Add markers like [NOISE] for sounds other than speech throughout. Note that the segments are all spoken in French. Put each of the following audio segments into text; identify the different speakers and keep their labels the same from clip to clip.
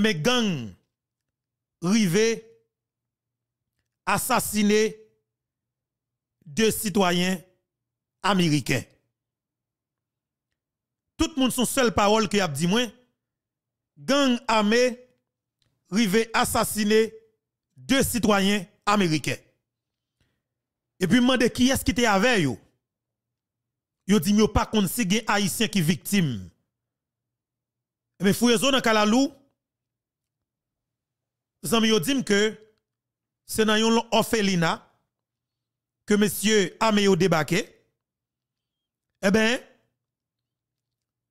Speaker 1: Eh « Mais ben, gang, gangs rivés assassiner deux citoyens américains. Tout le monde son seule parole qui a dit moi gang armé rivé assassiner deux citoyens américains. Et puis demandé, « qui est-ce qui était avec yo. Yo dit yo pas contre si haïtien qui victime. Mais eh ben, fouyezo dans Kalalou nous avons dit que c'est dans yon que monsieur Ameyo débarqué. Eh bien, ben,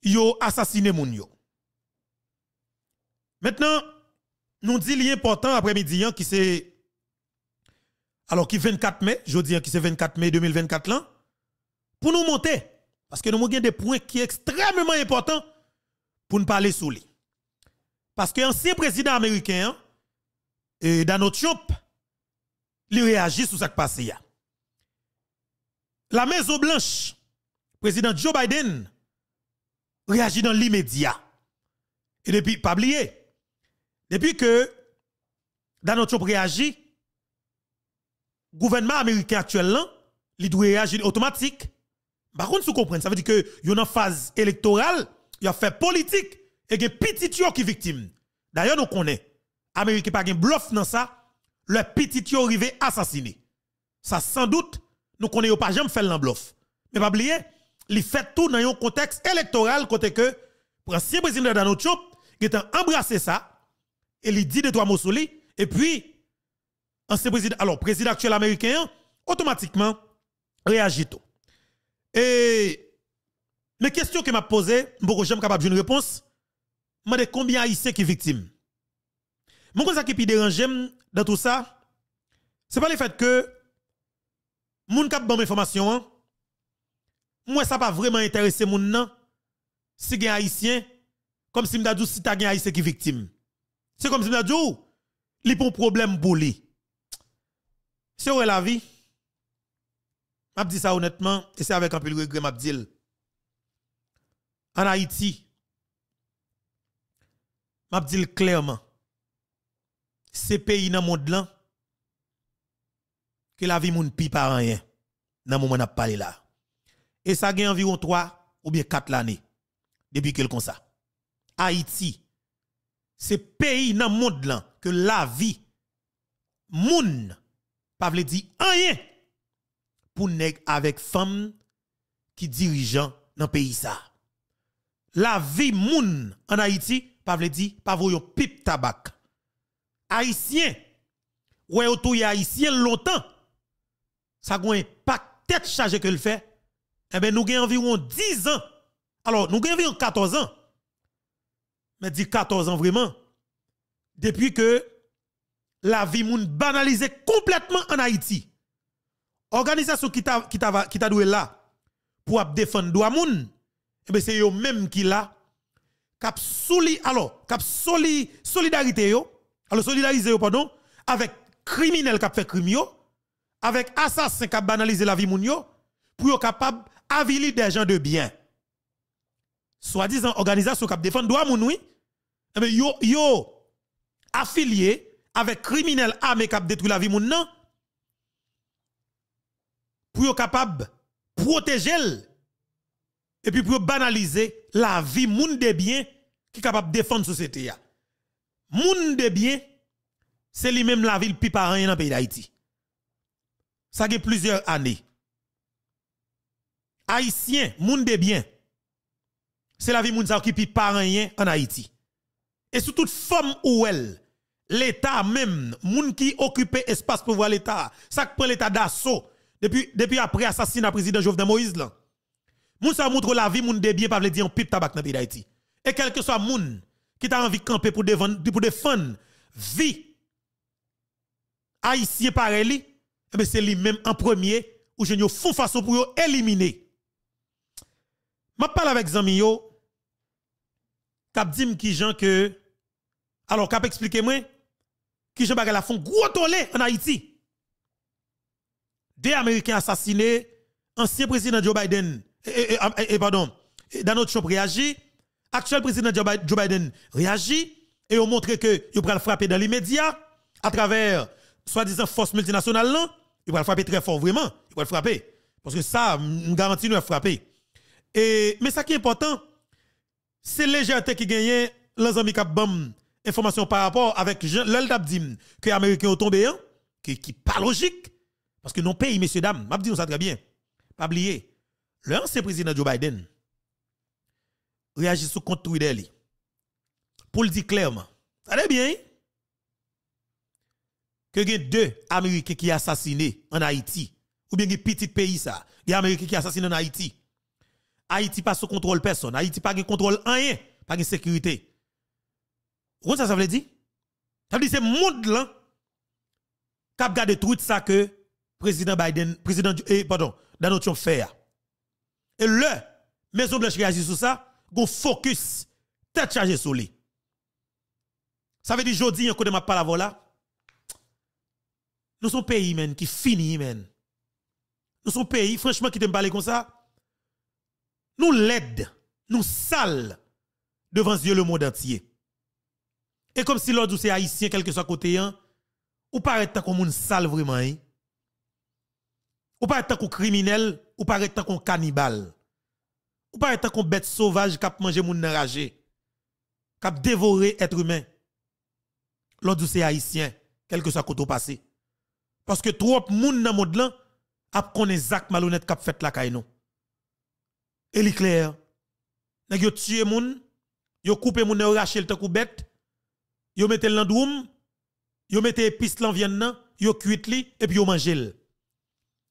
Speaker 1: yo assassiné moun yo. Maintenant, nous dit l'important après-midi hein, qui c'est alors qui 24 mai, dis hein, qui c'est 24 mai 2024 là pour nous monter parce que nous avons des points qui sont extrêmement importants pour nous parler sous lui. Parce que ancien président américain hein, et notre Trump, il réagit sur ce qui passe. La Maison Blanche, président Joe Biden, réagit dans l'immédiat. Et depuis, pas oublier, depuis que Donald Trump réagit, le gouvernement américain actuel hein, il doit réagir automatique. Par contre, vous comprenez, ça veut dire que y a une phase électorale, il y a fait politique et que petit qui victime. D'ailleurs, nous connaissons. Américain pas un bluff dans ça, le petit yo arrivé assassiné. Ça sans doute, nous connaissons pas jamais fait un bluff. Mais pas oublier, il fait tout dans un contexte électoral côté que l'ancien président de Trump qui a embrassé ça et il dit de trois mots sur lui et puis ancien président alors président actuel américain automatiquement réagit tout. Et les questions que m'a posées, beaucoup j'aime capable une réponse, m'a de combien haïtiens qui victimes mon ça qui dérange dans tout ça, c'est pas le fait que moun kap bon information hein. moi ça pas vraiment intéressé moun nan si gen haïtien comme si m'da dou si ta gen haïtien qui victime. C'est comme si m'da dou li pon problème pour li. C'est vrai la vie. M'a dit ça honnêtement et c'est avec un peu de regret m'a dit. En Haïti m'a dit clairement c'est pays dans le monde là, que la vie moun pi par rien, dans le moment n'a là. Et ça gagne environ trois ou bien 4 l'année, depuis quelque comme ça. Haïti, c'est pays dans le monde là, que la vie, moun, pas veut rien, pour nèg avec femme qui dirigeant dans pays ça. La vie moun en Haïti, ne veut pas pipe tabac haïtien, ou est haïtien longtemps, ça gon pas tête chargée que le fait, eh ben nous avons environ 10 ans. Alors, nous avons environ 14 ans. Mais dit 14 ans vraiment. Depuis que la vie moun banalise complètement en Haïti. Organisation qui t'a qui t'a qui là pour défendre droit moun, eh ben c'est eux même qui là cap souli alors cap solidarité yo alors solidariser, pardon, avec criminels qui fait crimes, avec assassins qui banalisé la vie moun yo, pour être capable d'avilir des gens de bien. Soi-disant organisation qui défend droit moun oui, mais eh yo yo affilié avec criminels armés qui détruit la vie moun nan pour être capable protéger et puis pour banaliser la vie moun de bien qui capable défendre société là moun de bien, c'est lui-même la ville plus rien dans le pays d'Haïti. Ça fait plusieurs années. Haïtien, moun de bien, c'est la vie moun qui pi rien en Haïti. Et sous toute forme ou elle, l'État même, moun qui occupe espace pour voir l'État, ça prend l'État d'assaut depuis, depuis après assassinat président Jovenel Moïse là. Moun sa montre la vie moun de bien, pas veut dire pipe tabac dans le pays d'Haïti. Et quel que soit moun, qui t'a envie de camper pour défendre la vie haïtien pareil mais eh ben, c'est lui même en premier où je n'ai font façon pour éliminer m'a parle avec zami yo cap dit qui gens que alors cap expliquer moi qui gens fait la font gros tollé en Haïti des américains assassinés ancien président Joe Biden et, eh, eh, pardon, dans notre pardon réagit Actuel président Joe Biden réagit et a montré que il va le frapper dans l'immédiat à travers soi-disant force multinationale il va le frapper très fort vraiment, il va le frapper parce que ça nous garantit nous frapper. Et mais ça qui est important c'est légèreté qui gagne les amis qui bam information par rapport avec l'Eldabdim que les américains ont tombé hein, qui n'est pas logique parce que non, pays messieurs dames, m'a dit ça très bien. Pas oublier. L'ancien président Joe Biden réagissent sous compte Twitter. Pour le dire clairement. Ça allez bien? Hein? Que y a deux Américains qui assassinés en Haïti. Ou bien y a petit pays ça. Il y a Américains qui assassiné en Haïti. Haïti pas sous contrôle personne. Haïti pas de contrôle rien. Pas de sécurité. Vous ça, ça veut dire? Ça veut dire c'est monde là. Cap garde tout ça que président Biden, président, eh, pardon, Donald Trump fait. Ah. Et le, Maison Blanche réagit sur ça go focus, tête chargée sur lui. Ça veut dire, jodi, encore de ma la là, nous sommes pays, men, qui finit, men. Nous sommes pays, franchement, qui te parler comme ça, nous l'aide, nous sale devant Dieu le monde entier. Et comme si l'autre c'est haïtien, quel que soit côté, hein, ou paraît tant une sale vraiment, hein. Ou paraît tant un criminel, ou paraît tant qu'on cannibale. Ou pas étant qu'on bête sauvage qui manger moun enragé, qui dévorer être humain. L'autre c'est haïtien, quel que soit côté passé. Parce que trop moun dans monde là a connaît Zach malhonnête qui fait la caille Et li clair. Nèg yo tué moun, yo coupé moun yo raché le tant bête, yo mettez l'androum, yo mettez épices l'en viande nan, yo cuit li et puis yo mangé l.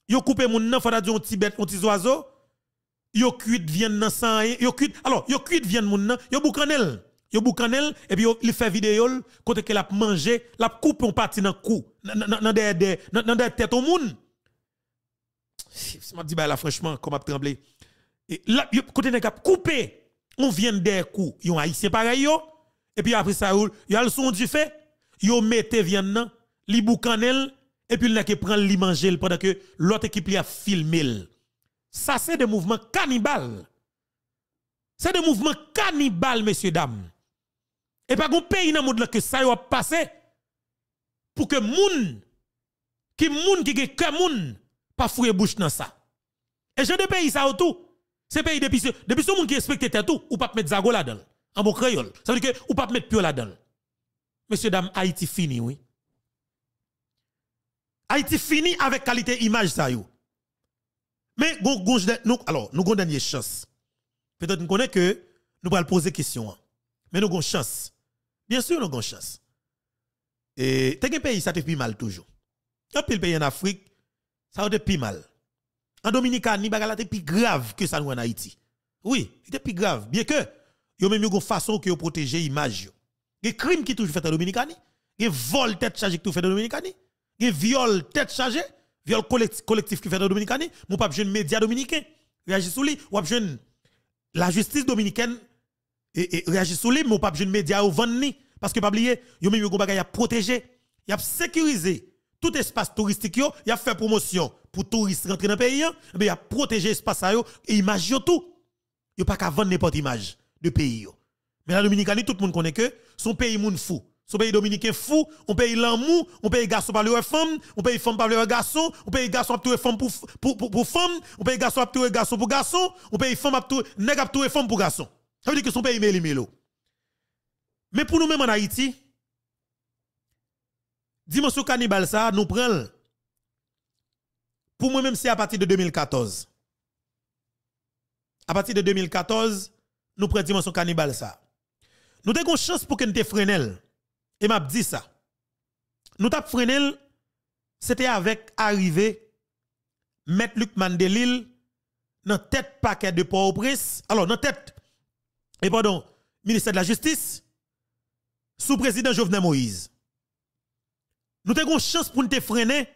Speaker 1: Yo coupé moun nan fada di un petit bête, un petit oiseau yo cuit vient dans san hein. yo cuit alors yo cuit vient moun nan yo boucanel yo boucanel et puis il fait vidéo côté que l'a mangé l'a coupe on partie dans cou dans des des dans des têtes au moun m'a dit bah là franchement comme a tremblé et là côté a coupé on vient des coups yon C'est pareil yo et puis après ça y a le son du fait yo mettez vient nan li boucanel et puis le que prend li manger pendant que l'autre équipe li a filmé ça, c'est des mouvements cannibales. C'est des mouvements cannibales, messieurs, dames. Et pas qu'on pays dans le monde que ça y a passé pour que moun qui moun qui gens ne moun pas la bouche dans ça. Et j'ai des pays ça tout. C'est pays depuis depuis ce monde qui respecte tout ou pas mettre zago là-dedans en bon créole. Ça veut dire que ou pas mettre pio là-dedans. Messieurs dames, Haïti fini oui. Haïti fini avec qualité image ça yo. Mais nous, alors, nous avons une dernière chance. Peut-être nous connaissons que nous allons poser question. Hein. Mais nous avons une chance. Bien sûr, nous avons une chance. Et un pays, ça te fait mal toujours. Un pays en Afrique, ça te fait mal. En Dominicane ni bagala plus grave que ça nous en Haïti. Oui, c'est plus grave. Bien que, yo même une façon que yo protéger l'image. Il y a crimes qui toujours fait en Dominicane? Il vol tête chargée qui touche fait en Dominicane? Il viol tête chargée viol collectif, qui fait dans Dominicanie, mon pape jeune média dominicain réagit sur lui, ou jeune la justice dominicaine et, et réagit sous lui, mon pape jeune média au ni, parce que pas oublier, yo même yo bagay a protéger, y a sécurisé tout espace touristique yo, y a fait promotion pour touristes rentrer dans le pays, mais eh y a protéger espace et image de tout. Yo pas qu'à vendre n'importe image de pays Mais la Dominicani, tout le monde connaît que son pays moun fou. Son pays dominicain fou, on paye l'amour, on paye garçon par les femmes, on paye femme par les garçons, on paye garçon à femme pour pour pour femme, on paye garçon à garçon pour garçon, on paye femme par nèg à femme pour garçon. Ça veut dire que son pays mêlé Mais pour nous-mêmes en Haïti, dimension cannibale ça nous prend pour moi-même c'est à partir de 2014. À partir de 2014, nous prenons dimension cannibale ça. Nous avons une chance pour que nous te elle. Et m'a dit ça. Nous tap frenel, c'était avec arrivé mettre Luc Mandelil dans tête paquet de port alors dans tête et pardon, ministère de la Justice sous président Jovenel Moïse. Nous avons une chance pour nous te freiner.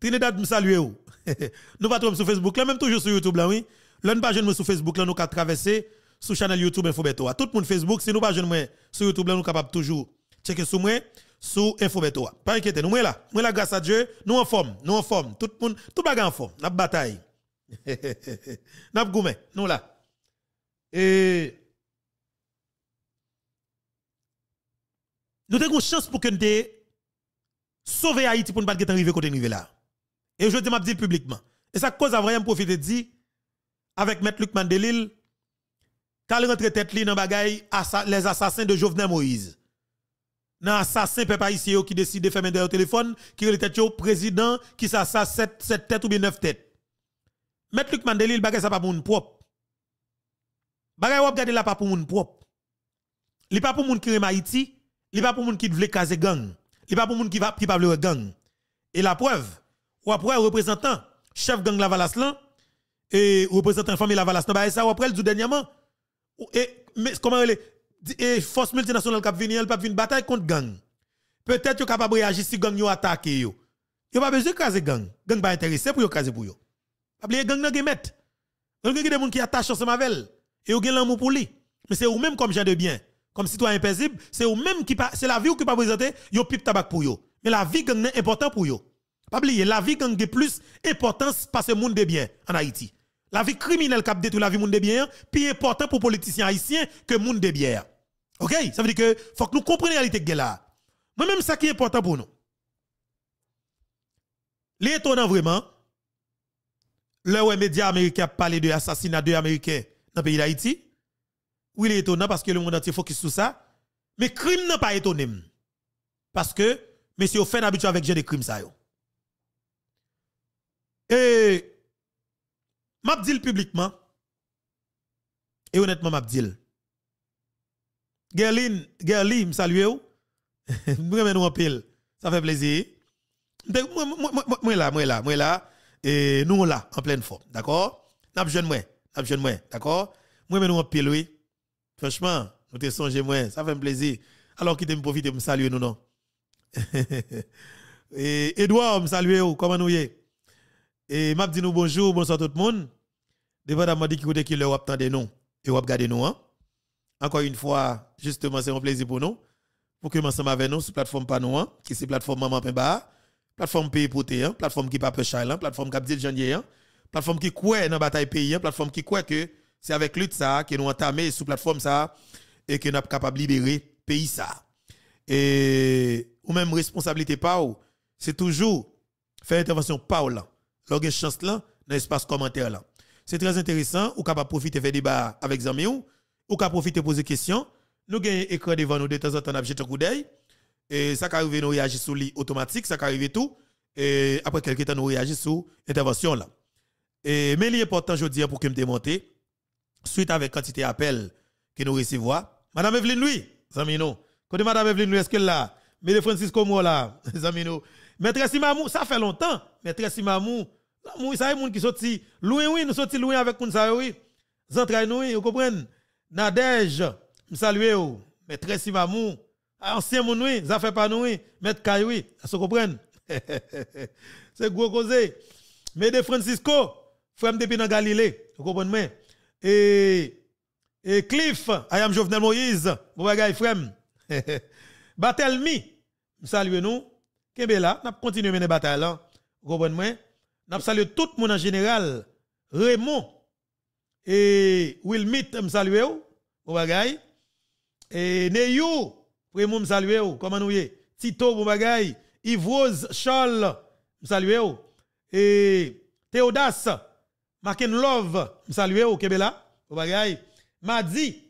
Speaker 1: Trinidad me salue. [LAUGHS] nous pas sur Facebook là même toujours sur YouTube là oui. L'un pas jeune sur Facebook là nous avons traversé sur chaîne YouTube Infobeto. Tout le monde Facebook si nous pas jeune sur YouTube là nous capable toujours checker sous moi sous Infobetoa. Pas inquiétez, nous là, nous là grâce à Dieu, nous en forme, nous en forme, tout le monde, tout le monde en forme, n'a bataille. [LAUGHS] n'a goumé, nous là. Et nous avons une chance pour que nous sauver Haïti pour ne pas arriver côté niveau là. Et je te dit publiquement. Et ça cause à vraiment profiter dire, avec M. Luc Mandelil, quand rentre tête li dans bagay les assassins de Jovenel Moïse dans assassin pas haïtien qui décide de faire main téléphone, qui est tête président, qui s'assassine 7, 7 têtes ou bien 9 têtes. Mettre Luc Mandeli, il bagay ça pas pour moun propre. Bagay wap gade pas pour moun propre. Li pas pour gens qui rem Haïti, li pas pour gens qui vle kaze gang, li pas pour gens qui va qui pas un gang. Et la preuve, ou un représentant chef gang la Valaslan et représentant famille y a un ça ou après le dernièrement et mais comment elle est et force multinationale qui vient, elle pas une bataille contre gang. Peut-être yo capable réagir si gang yo attaque yo. Yo pas besoin craser gang. Gang pas intéressé pour yo craser pour yo. Pas oublier gang nan gemet. Donc des gens qui attache ensemble avec elle et yo gen l'amour pour lui. Mais c'est ou même comme gens de bien, comme citoyen paisible, c'est ou même qui c'est la vie ou qui pas présenter, yo pipe tabac pour yo. Mais la vie gang est important pour yo. Pas oublier la vie gang est plus importante parce que monde de bien en Haïti. La vie criminelle qui détruit la vie monde de bien, plus important pour politiciens haïtiens que monde de bien. OK Ça veut dire que faut que nous comprenions la réalité que là. Moi-même, ça qui est important pour nous. L'étonnant vraiment, là où les médias parlé de l'assassinat de Américain dans le pays d'Haïti, oui, il est étonnant parce que le monde entier focus sur ça. Mais crime n'est pas étonné. Parce que, monsieur, fait habitué avec gens de crime ça. Et, m'a dis publiquement, et honnêtement, m'a dis, Gerline, Gerline, saluez vous. [LAUGHS] Nous en pile. Ça fait plaisir. Moi là, moi là, moi là. Et nous là, en pleine forme. D'accord? N'a jeune moi. N'a jeune moi. D'accord? Moi nous en pile, oui. Franchement, nous te songez moi. Ça fait plaisir. Alors quittez me profiter me saluer nous non. [LAUGHS] et Edouard, me ou, Comment nous y Et m'a dit nous bonjour, bonsoir tout le monde. Dépendamment de qui côté qui le attendez nous et vous gade nous hein. Encore une fois, justement, c'est un plaisir pour nous. Pour que ensemble avec nous sur la plateforme Panou, hein, qui c'est plateforme Maman Pemba, plateforme Pays Poté, hein, plateforme qui pape la hein, plateforme qui dit la plateforme qui croit dans la bataille pays, plateforme qui croit que c'est avec lutte ça que nous entamons la plateforme ça et que nous sommes capables de libérer pays ça. Et ou même responsabilité pas c'est toujours faire intervention Paul là. Lorsque chance là dans espace commentaire là. C'est très intéressant ou capable profiter faire débat avec amis ou qu'à profiter poser question. Nous gagnons écran devant nous de temps en temps, nous un coup d'œil. Et ça qui arrive, nous réagissons sur automatique, ça qui arrive tout. Et après quelques temps, nous réagissons sur l'intervention là. Et, mais l'important, je dis, pour que me démonter, suite avec quantité d'appels que nous recevons, Madame Evelyne Louis, Zamino. Quand Madame Evelyne Louis, est-ce que là, M. Francisco Moua là, Zamino. [LAUGHS] Maîtresse Simamou, ça fait longtemps. Maître Simamou. ça y est, monde qui sorti. Louis, oui, nous sorti Louis avec Kounsa, oui. Zantraï, nous, vous comprenez? Nadège, me salue ou, maîtresse Mamou, ancien mounoui, ça fait pas noui, maître Kayoui, ça se C'est gros cause. Mais Francisco, frère depuis dans Galilée, vous comprenez Et et Cliff, Ayam Jovenel Moïse, vous bagay frère. [LAUGHS] Batelmi, salue nous. Kembe là, n'a continué mener bataille là. Vous comprenez N'a salue tout le monde en général. Raymond et Will Meet me ou ou bagay et Neyou primo me ou, comment nous y Tito ou bagay Yves Charles me ou. et Théodas Maken Love me ou, Kebela ou bagay Madi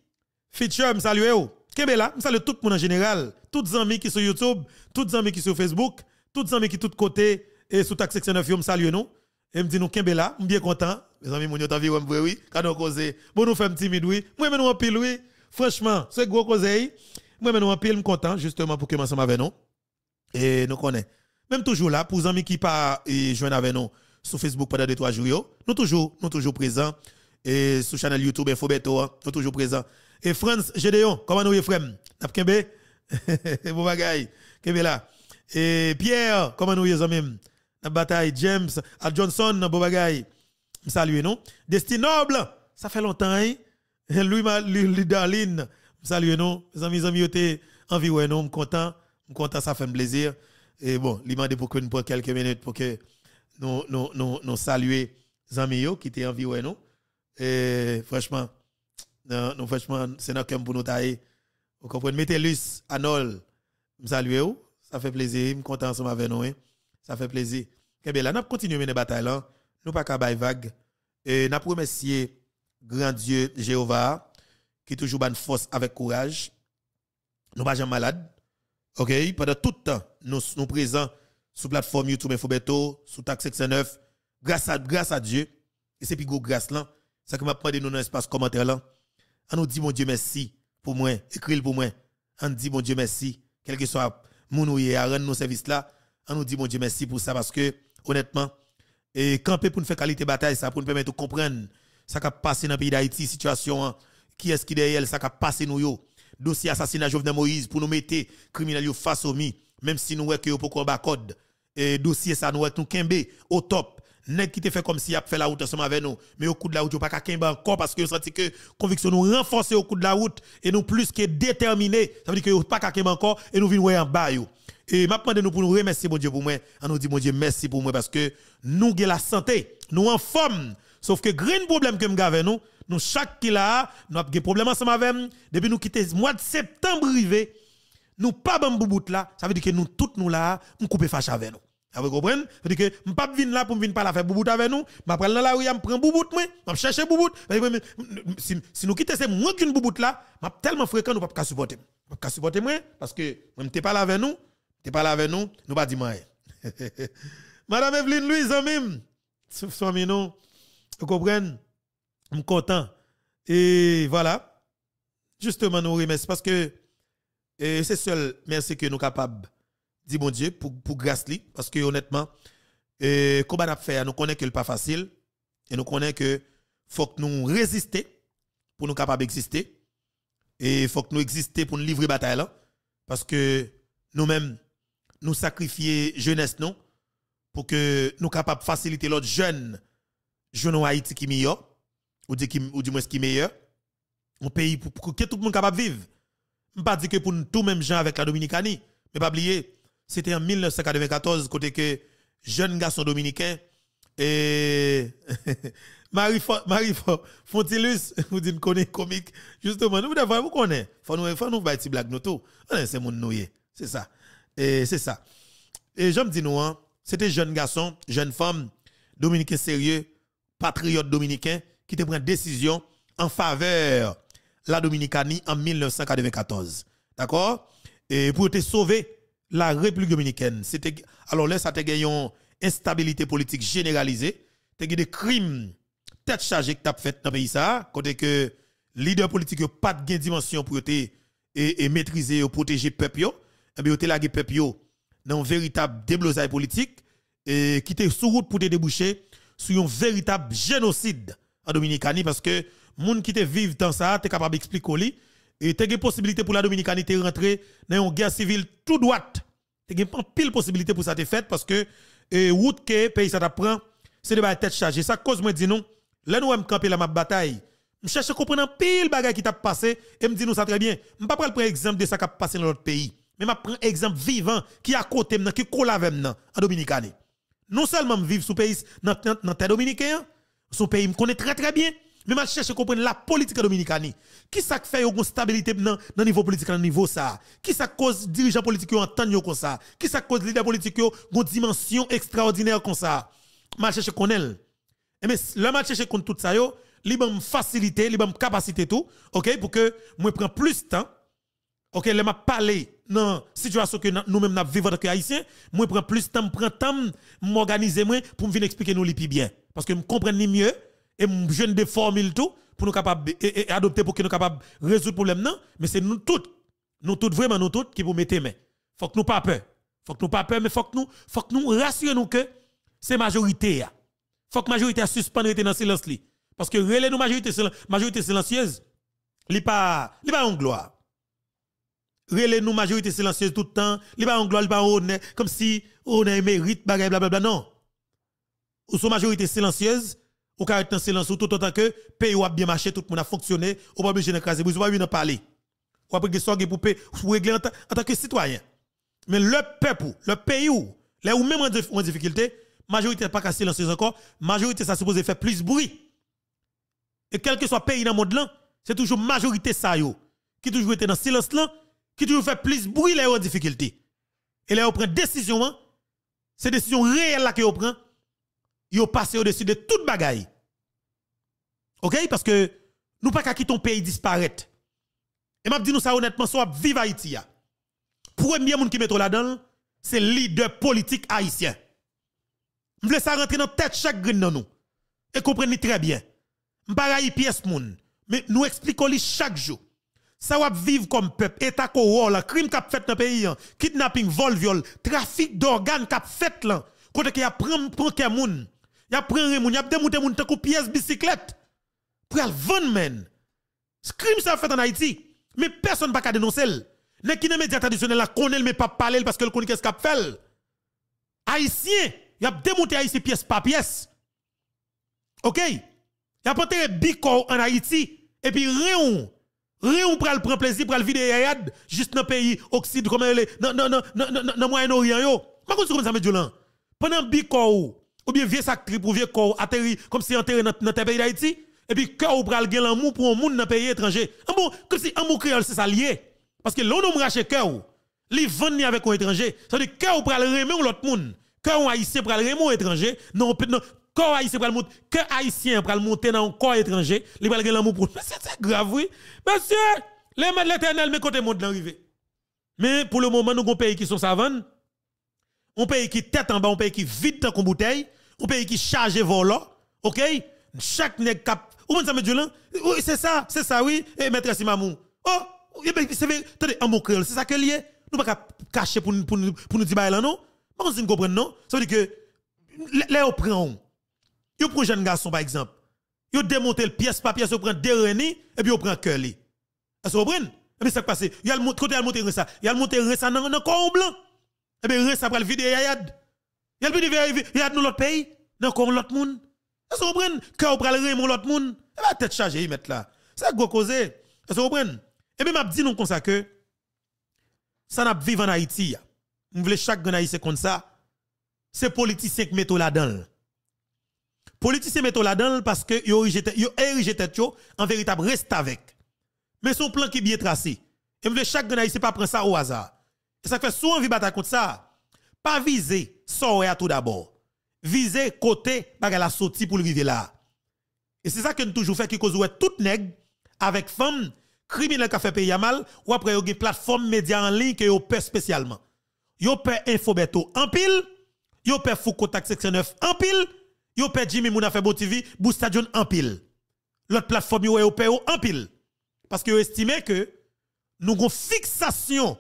Speaker 1: Feature me ou. Kebela me salue tout le monde en général toutes les amis qui sont sur YouTube toutes les amis qui sont sur Facebook toutes les amis qui tout de et sous taxe section 9 me salue nous et me dit nous Kebela bien content mes amis, mon t'as vu, oui, quand on cause, bon, nous faisons timide, oui, moi, nous en pile, oui. Franchement, c'est gros cause, moi, nous je suis content, justement, pour que nous sommes avec nous. Et nous connaît. Même toujours là, pour les amis qui pas joindre avec nous sur Facebook pendant 2-3 jours, nous toujours, nous toujours présents. Et sur la chaîne YouTube, Infobeto, hein, nous toujours présents. Et France Gédéon, comment nous y Nap Kembe? Bon bagay. Kembe là. Et Pierre, comment nous sommes? N'a bataille James, à Johnson, bon bagay. Salut non. Destin noble, ça fait longtemps hein. Lui Louis Darlene, nous. non. Mes amis amis étaient environ non, content, content ça fait plaisir. Et bon, il m'a pour nous pour quelques minutes pour que nous nous nous saluer amis qui étaient en non. Et franchement, non, franchement, c'est notre pour nous tailler. Vous comprenez mettez nol, Anol, vous ça fait plaisir, je suis content ensemble avec nous. Hein? Ça fait plaisir. Eh bien, là, on continue mener bataille hein nous pas qu'à vague. Et n'a remercier grand Dieu Jéhovah, qui toujours bonne force avec courage. Nous pas jamais malade. OK, pendant tout le temps, nous nous présents sur plateforme YouTube Infobeto, sur Taxe 69, grâce à grâce à Dieu. Et c'est plus gros grâce là, ça que m'a demandé nous dans l'espace commentaire là. On nous dit mon Dieu merci pour moi, écris pour moi. On dit mon Dieu merci, quel que soit mon ou à rendre nos services là, on nous dit mon Dieu merci pour ça parce que honnêtement et camper pour nous faire qualité bataille, ça, pour nous permettre de comprendre ça qui a passé dans le pays d'Haïti, situation, hein. qui est-ce qui derrière, ça qui a passé nous, yo. dossier assassinat Jovenel Moïse, pour nous mettre criminels face au mi, même si nous que pas pour code, et dossier ça nous nous kembe au top, nèg qui te fait comme si a fait la route ensemble avec nous, mais au coup de la route, yo pas qu'à kembe encore parce que yo senti que conviction nous renforcer au coup de la route, et nous plus que déterminés, ça veut dire que yo pas qu'à kembe encore, et nous venons en bas et maintenant, nous pour nous remercier, mon Dieu, pour moi. On nous dit, mon Dieu, merci pour moi parce que nous avons la santé, nous en forme. Sauf que grand problème que nous avons nous, nous chaque qui là, nous avons des problèmes ensemble avec nous. Depuis nous quitter le mois de septembre arrivé, nous pas bon bout là, ça veut dire que nous tous nous là, nous couper fâche avec nous. Vous comprenez? Ça veut dire que je ne pas venir là pour ne pas faire boubout avec nous. Je prends là la rue, je prends boubout, je vais chercher boubout. Si, si nous quittons, c'est moins qu'une boubout là, je tellement fréquent, nous ne pouvons pas supporter. Je ne pas supporter parce que je ne pas là avec nous. Tu là avec nous, nous pas moi. [LAUGHS] Madame Evelyne Louise, même, sauf nous, vous comprenez, je suis content. Et voilà, justement, nous remercions parce que c'est seul merci que nous sommes capables dit bon Dieu, pour, pour grâce parce que honnêtement, euh, combat n'a nous connaissons que n'est pas facile, et nous connaissons que faut que nous résistions pour nous capables d'exister, et faut que nous exister pour nous livrer bataille parce que nous-mêmes, nous sacrifier jeunesse non pour que nous capables de faciliter l'autre jeune jeune Haïti qui meilleur ou dit ou du moins qui meilleur un pays pour, que tout le monde capable vivre je pas dire que pour nous tout même gens avec la Dominicanie mais pas oublier c'était en 1994 côté que jeune garçon dominicain et [LAUGHS] Marie Marie Fontilus [LAUGHS] vous dites connaît comique justement nous devons vous connaître. faut nous faut nous faire blague nous tout ah, c'est mon noyer c'est ça et c'est ça. Et je me dis, nous, hein, c'était jeune garçon, jeune femme, dominicain sérieux, patriote dominicain, qui te prend décision en faveur la Dominicanie en 1994. D'accord Et pour te sauver la République dominicaine. C'était alors là ça te gagné une instabilité politique généralisée, tu as des crimes tête chargée que tu fait dans le pays ça, côté que leader politique pas de dimension pour te et, maîtriser et protéger peuple et eh bien, vous avez peuple dans un véritable déblosage politique et qui était sous route pour te déboucher sur un véritable génocide en Dominicanie parce que monde qui te vivent dans ça, tu capable d'expliquer et tu as possibilité pour la Dominicani de rentrer dans une guerre civile tout droite. Tu as pile possibilité pour ça de faire parce que route que pays ça t'apprend, c'est de la tête chargée. Ça cause moi dis non, là nous avons campé la ma bataille. Je cherche à comprendre pile choses qui t'a passé et me dis nous ça très bien. Je ne pas prendre exemple de ça qui a passé dans l'autre pays. Mais je prends exemple vivant qui est à côté qui colle avec moi en Dominicane. Non seulement je vis sous pays, dans le pays dominicain, sous pays, je connais très très bien, mais je cherche à comprendre la politique dominicaine. Qui ça fait une stabilité dans le niveau politique, dans le niveau ça? Qui ça cause dirigeants politiques qui entendent comme ça? Qui ça cause leaders politiques qui une dimension extraordinaire comme ça? Je cherche à connaître. Et eh mais le match cherche comprendre tout ça, yo, li faciliter, facilité, li me capaciter tout, OK, pour que je prenne plus de temps. OK, le m'a parler dans la situation que nous-mêmes nous vivons les haïtiens, moi prends plus de temps, prends temps, m'organiser pour me expliquer nous les bien parce que me comprends mieux et je ne déforme formules tout pour nous capable et, adopter pour que nous capable résoudre le problème non, mais c'est nous toutes nous toutes vraiment nous toutes qui vous mettez main. Faut que nous pas peur. Faut que nous pas peur mais faut que nous faut que nous rassurions nous que c'est majorité Il Faut que majorité a suspendre dans silence Parce que réellement, nous majorité majorité silencieuse, li pas pas en gloire. Rele nous majorité silencieuse tout le temps, li pas en gloire, li honneur, comme si on a mérite bla bla non. Ou sont majorité silencieuse, ou caractère silence ou tout autant que pays a bien marché, tout le monde a fonctionné, ou pas besoin de craser, Vous pas obligé de parler. Ou après que pour régler en tant que citoyen. Mais le peuple, le pays où, là où même en difficulté, majorité pas qu'à silencieuse encore, majorité ça suppose de faire plus bruit. Et quel que soit pays dans le monde là, c'est toujours majorité ça yo, qui toujours était dans silence là qui toujours fait plus bruit les difficultés. Et là, on prend décision, hein? c'est décision réelle là que vous prenez. Vous passé au-dessus de toute bagaille. OK parce que nous ne pas qu'à quitter ton pays disparaître. Et je dit nous ça honnêtement, soit vivre Haïti. Premier monde qui met là-dedans, c'est le leader politique haïtien. Je voulais ça rentrer dans la tête chaque green dans nous. Et comprenez très bien. Je pas pièce pièces, mais nous expliquons chaque jour. Ça va vivre comme peuple, état corrompu, crime qu'a fait dans le pays, hein. kidnapping, vol, viol, trafic d'organes qu'a fait là. Kote qui a prend prend quelqu'un moun, y a prend moun, y a démonté moun tant pièce bicyclette. Pour al vendre men. Ce crime ça fait en Haïti, mais personne pas dénoncer. Les qui médias traditionnels la connaissent mais pas parler parce que connaissent qu'est-ce qu'a fait. Haïtien, y a démonté Haïti pièce par pièce. OK? Y a porté bico en Haïti et puis rien Rien ou pral prend plaisir, pral vider yad, juste dans pays Occident, comme elle non non le Moyen-Orient. Je ne sais pas comment ça me dit là. Pendant Biko ou bien vieux sac trip ou vieux corps atterri comme si enterré dans le pays d'Haïti, et puis cœur ou pral gagner l'amour pour un monde dans le pays étranger. Ah bon comme si amour créole c'est ça lié. Parce que l'on nous rache cœur, li vendre avec un étranger. Ça veut dire cœur ou pral remer l'autre monde. Cœur haïtien pral remer un étranger. Non, non, corps haïtien le monter, que haïtien monter dans un corps étranger, il va gagner l'amour pour. Mais [LAUGHS] c'est grave, oui. Monsieur, les mains de l'éternel, mais côté monde l'arrivée. Mais pour le moment, nous avons un pays qui sont savants, un pays qui tête en bas, un pays qui vide dans une bouteille, un pays qui charge volant, ok? Chaque nèg cap. Ou même ça me dit Oui, c'est ça, c'est ça, oui. Et eh, maître simamou Oh, eh ben, c'est vrai. Attendez, en mon c'est ça que lié. Nous ne pouvons pas cacher pour, nous dire, bah, non? Pas qu'on ne comprenne, non? Ça veut dire que, les on prend. Yo prend jeune garçon par exemple. Vous démonte le pièce par pièce, vous prend deux reni et puis prenez prend cœur Est-ce que vous comprenez Et puis ça qui passe, yo a le côté vous monte ça, yo le monte ça dans le corps blanc. Et puis reste après le vide yad. Yo a vider yad dans l'autre pays, dans corps l'autre monde. Est-ce que vous comprenez Cœur le ren mon l'autre monde. Et la tête chargée il met là. Ça gros cause. Est-ce que vous comprenez Et puis m'a dit nous comme ça que ça n'a pas vivre en Haïti. On voulez chaque grand haïtien comme ça. C'est politicien qui met là-dedans. Politiciens mettent là-dedans parce que yo érigé tête en véritable reste avec. Mais son plan qui est bien tracé. Et me chaque gars ici pas prendre ça au hasard. Et ça fait souvent vie bataille contre ça. Pas viser à tout d'abord. Viser côté baga la sortie pour le là. Et c'est ça que nous toujours fait qui cause ouais tout nègre avec femme criminel qui fait payer mal ou après une plateforme média en ligne que yo pè spécialement. Yo pè info beto en pile, yo pè fou contact 9 en pile Yo perd Jimmy Mouna fait beau TV, Boost Stadion en pile. L'autre plateforme yo yo en pile. Parce que yo estimé que nous avons fixation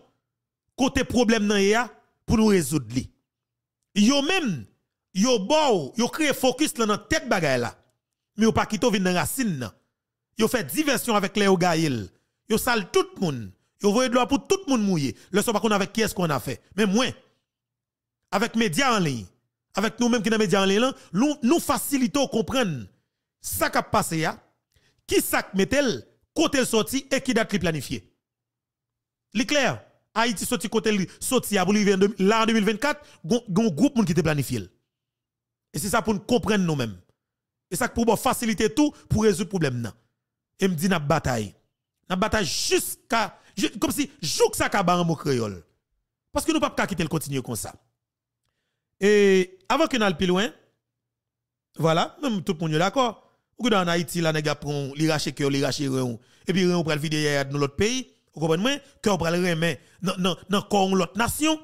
Speaker 1: côté problème nan e pour nous résoudre li. Yo même yo bon, yo kre focus là dans tête bagay la. Mais yo pas quitté vin nan racine nan. Yo fait diversion avec les Gaïl. Yo sale tout moun. monde. Yo voye de l'eau pour tout le monde Le Le pa qu'on avec qui est-ce qu'on a fait. Mais moi, avec médias en ligne avec nous-mêmes qui dans les en ligne, nous, nous facilitons comprendre ce qui a passé, qui mis, mettel, côté sorti et qui date planifié. l'éclair clair, Haïti sorti côté sorti à là en 2024, un groupe qui était planifié. Et c'est ça pour nous comprendre nous-mêmes. Et ça pour faciliter tout pour résoudre le problème. Nan. Et me dit nous bataille. Nous bataille jusqu'à. Comme si jouk ça kaba en mot créole. Parce que nous ne pouvons pas quitter le continuer comme ça. Et avant qu'on aille plus loin, voilà, même tout le monde est d'accord. Ou dans Haïti, là, nèg prend les raché cœur, les raché Et puis reon pral vider dans l'autre pays. Vous comprenez moi Cœur pral non, non, dans dans l'autre nation.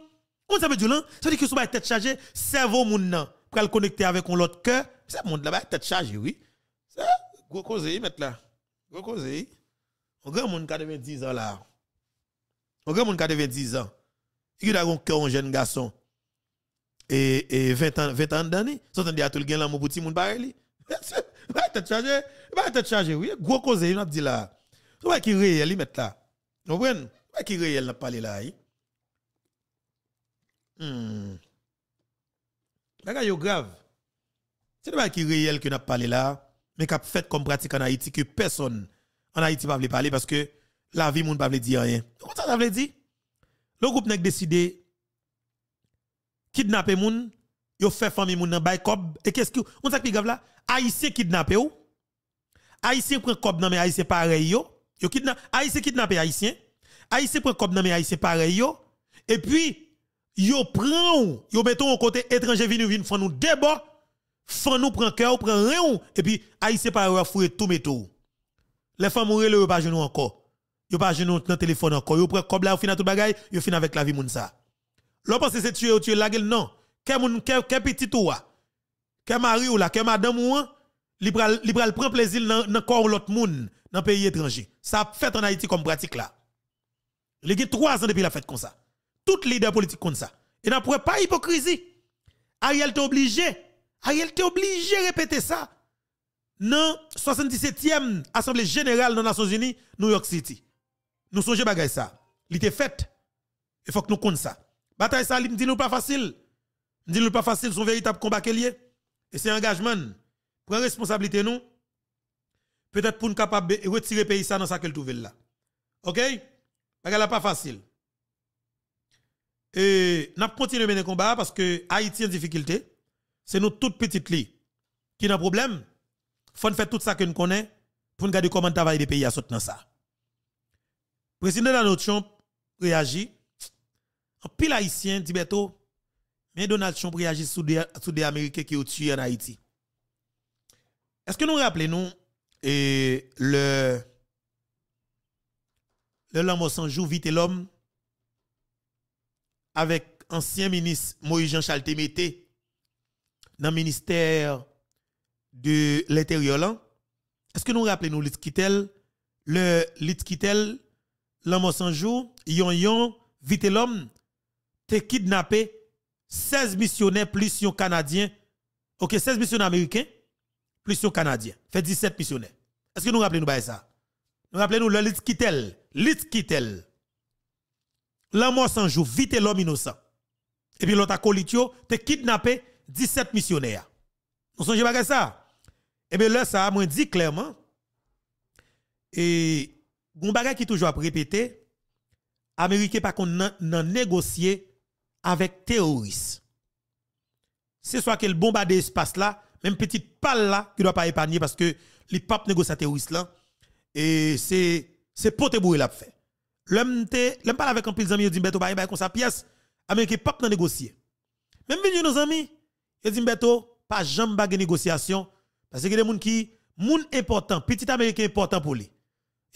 Speaker 1: On ça veut dire là, ça veut dire que sous tête chargée, cerveau moun nan pral connecter avec on l'autre cœur. C'est monde là-bas tête chargée, oui. C'est gros cause mettre là. Gros cause. On grand monde 90 ans là. On grand monde 90 ans. Il a un cœur un jeune garçon et, et 20 ans, 20 ans d'année. Ça t'en dit à ah, tout le gain là, mon petit monde te Bah, va te bah, t'es chargé, oui. Gros cause, il m'a dit là. Tu vois qui réel, il met là. Vous comprenez? vois qui réel, n'a parlé là. Hmm. Bagay yo grave. C'est pas qui réel que n'a parlé là, mais qu'a fait comme pratique en Haïti que personne en Haïti ne va parler parce que la vie moun pas veut dire rien. Comment ça ça veut dire? Le groupe n'a décidé kidnapper moun, yo fait famille moun nan bay kob et qu'est-ce que on sait qui grave là? Haïtien kidnapper ou Haïtien prend kob nan mais haïtien pareil yo. Yo kidnap haïtien kidnapper haïtien. Haïtien prend kob nan mais haïtien pareil yo. Et puis yo prend ou, yo mettons au côté étranger vini vinn font nous débat, font nous prend cœur, prend rien et puis haïtien pareil fouer tout métaux. Les femmes mourir le pas genou encore. Yo pas genou nan téléphone encore. Yo prend kob là au final tout bagay, yo fin avec la vie moun ça. L'on pense que c'est tuer ou tuer la gueule, non. Quel petit ou quel mari ou la, quel madame ou prend plaisir dans le corps l'autre monde dans le pays étranger. Ça fait en Haïti comme pratique là. Il y a trois ans depuis la fête comme ça. Tout leader politique comme ça. Et n'a pas hypocrisie. Ariel t'est obligé. Ariel t'est obligé de répéter ça. Dans 77e Assemblée générale des Nations Unies, New York City. Nous songez faire ça. Il était fait. Il faut que nous compte ça. Bataille ça, me dit nous pas facile. Me dit nous pas facile, son véritable combat qu'il est. Et c'est engagement. Prends responsabilité nous. Peut-être pour nous capable de retirer pays dans sa qu'il trouve là. OK Parce pas facile. Et continuons de mener le combat parce que Haïti en difficulté. C'est nous toutes petites li qui un problème. Faut faire tout ça que nous connaissons pour nous garder comment travailler des pays à soutenir ça. Président notre champ, réagit en pile haïtien, Tibeto, mais Donald Trump réagit sous des, Américains qui ont tué en Haïti. Est-ce que nous rappelons, le le sans jour vite l'homme avec ancien ministre Moïse Jean Charles dans le ministère de l'Intérieur Est-ce que nous rappelons nous Litskitel le Litskitel l'homme sans jour yon yon vite l'homme te kidnappé 16 missionnaires plus un Canadien. Ok, 16 missionnaires américains plus un Canadien. Fait 17 missionnaires. Est-ce que nous rappelons nous ça? Nous rappelons nous le lit quitel. Lit quitel. L'amour sans joue vite l'homme innocent. Et puis l'autre colitio, te kidnappé 17 missionnaires. Nous sommes pas ça. Et eh bien là, ça a dit clairement. Et, bon bagage qui toujours à répéter, Américains pas qu'on négocier avec terroristes. C'est soit qu'elle bombarde l'espace là, même petite pal là, qui doit pas épargner parce que les papes négocient terroristes là. Et c'est, c'est pote bourré l'a fait. L'homme parle avec un pile d'amis, il dit, il bah, bah, comme ça, pièce, américain, ah, pas n'a négocier. Même venu nos amis, il dit, Beto, pas jamais bague négociation, parce que des gens qui, moun important, petit américain important pour lui.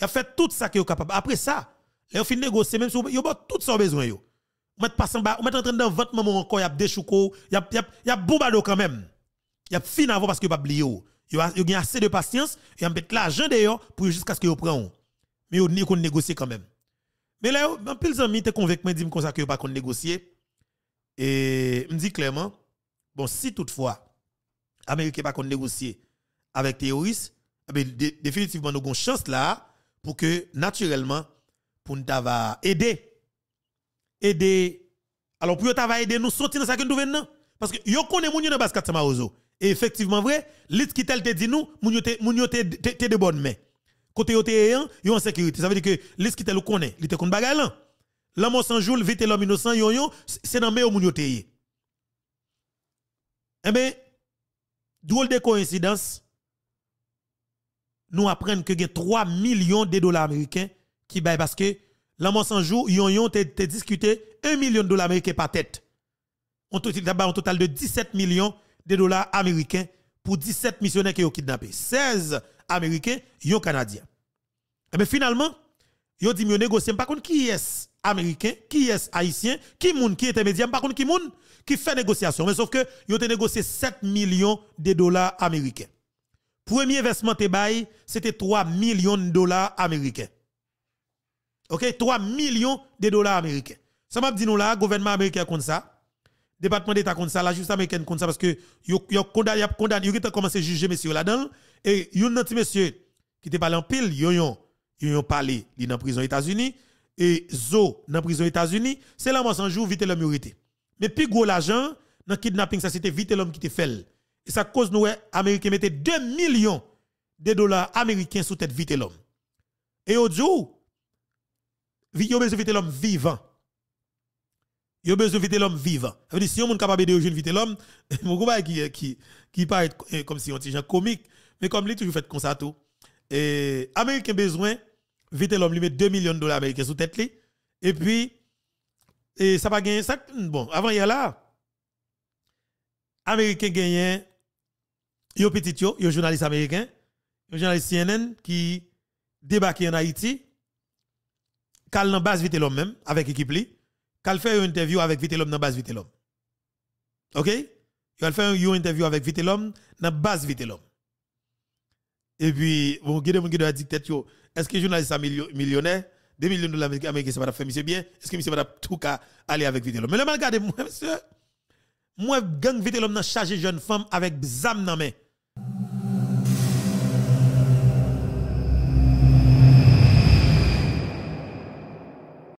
Speaker 1: Il a fait tout ça qu'il est capable. Après ça, il a fini négocier, même si il a tout ça besoin. On est en train de votre maman encore, il y a des choucos, il y a bombado quand même. Il y a fin avant parce que pas oublié. Il y a assez de patience, il y a de l'argent d'ailleurs pour jusqu'à ce que vous preniez. Mais vous qu'on négocier quand même. Mais là, vous plus, amis te convaincu me dit comme ça pas qu'on négocier et me dit clairement bon si toutefois américain pas qu'on négocier avec terroristes, eh définitivement nous avons une chance là pour que naturellement pour nous aider aider. Alors, pour va aider, nous sortir dans ça que nous venons. Parce que vous les gens de Et effectivement, vrai, l'it qui te dit nous, moun te de bonne main. Côté yo te en sécurité. Ça veut dire que l'it qui connaît, te kon bagay lan. L'homme sans vite l'homme innocent, c'est dans mes moun te Eh bien, de nous apprenons que y a 3 millions de dollars américains qui baillent parce que L'amont sans jour, yon yon te, discuté 1 million de dollars américains par tête. On un total de 17 millions de dollars américains pour 17 missionnaires qui ont kidnappé. 16 américains, yon canadien. Et eh bien finalement, yon dit yon négocié, par contre, qui est américain, qui est haïtien, qui moun qui est médium, par contre, qui moun qui fait négociation. Mais sauf que yon te négocié 7 millions de dollars américains. Premier versement te c'était 3 millions de dollars américains. OK, 3 millions de dollars américains. Ça m'a dit nous là, gouvernement américain comme ça, département d'État comme ça, la justice américaine comme ça, parce que yo condamné, condamné, commencé à juger monsieur là-dedans, et yon un petit monsieur qui était parlé en pile, yo yon, yo yon parlé, li dans prison États-Unis, et zo dans prison États-Unis, c'est là où sans jour vite l'homme murité. Mais plus gros l'argent, dans kidnapping, ça c'était vite l'homme qui te fait. Et ça cause nous, américains mettaient 2 millions de dollars américains sous tête vite l'homme. Et aujourd'hui ils ont besoin de l'homme vivant. Yo besoin de l'homme vivant. si on est capable de vite l'homme, [LAUGHS] mon combat qui, qui, qui paraît eh, comme si on était comique, mais comme lui, toujours fait comme ça tout. Et américain besoin, vite l'homme, lui met 2 millions de dollars américains sous tête. Et puis, ça va gagner ça. Bon, avant hier là, Américain gagné yo petit yo, yo journaliste américain, yo journaliste CNN qui débarque en Haïti Cal dans base vite l'homme même avec équipe li. Cal fait une interview avec vite l'homme dans base vite l'homme. OK Il fait une interview avec vite l'homme dans base vite l'homme. Et puis bon guide mon guide a dit tête yo est-ce que journaliste millionnaire 2 millions de dollars américains c'est faire monsieur bien est-ce que monsieur va tout cas aller avec vite l'homme. Mais le mal moi monsieur moi gang vite l'homme dans charger jeune femme avec zam dans main.